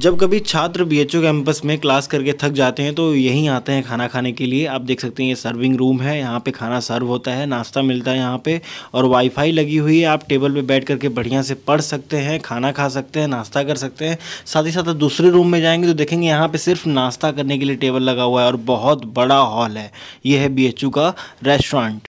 जब कभी छात्र बी एच कैंपस में क्लास करके थक जाते हैं तो यहीं आते हैं खाना खाने के लिए आप देख सकते हैं ये सर्विंग रूम है यहाँ पे खाना सर्व होता है नाश्ता मिलता है यहाँ पे और वाईफाई लगी हुई है आप टेबल पे बैठ करके बढ़िया से पढ़ सकते हैं खाना खा सकते हैं नाश्ता कर सकते हैं साथ ही साथ दूसरे रूम में जाएंगे तो देखेंगे यहाँ पर सिर्फ नाश्ता करने के लिए टेबल लगा हुआ है और बहुत बड़ा हॉल है ये है बी का रेस्टोरेंट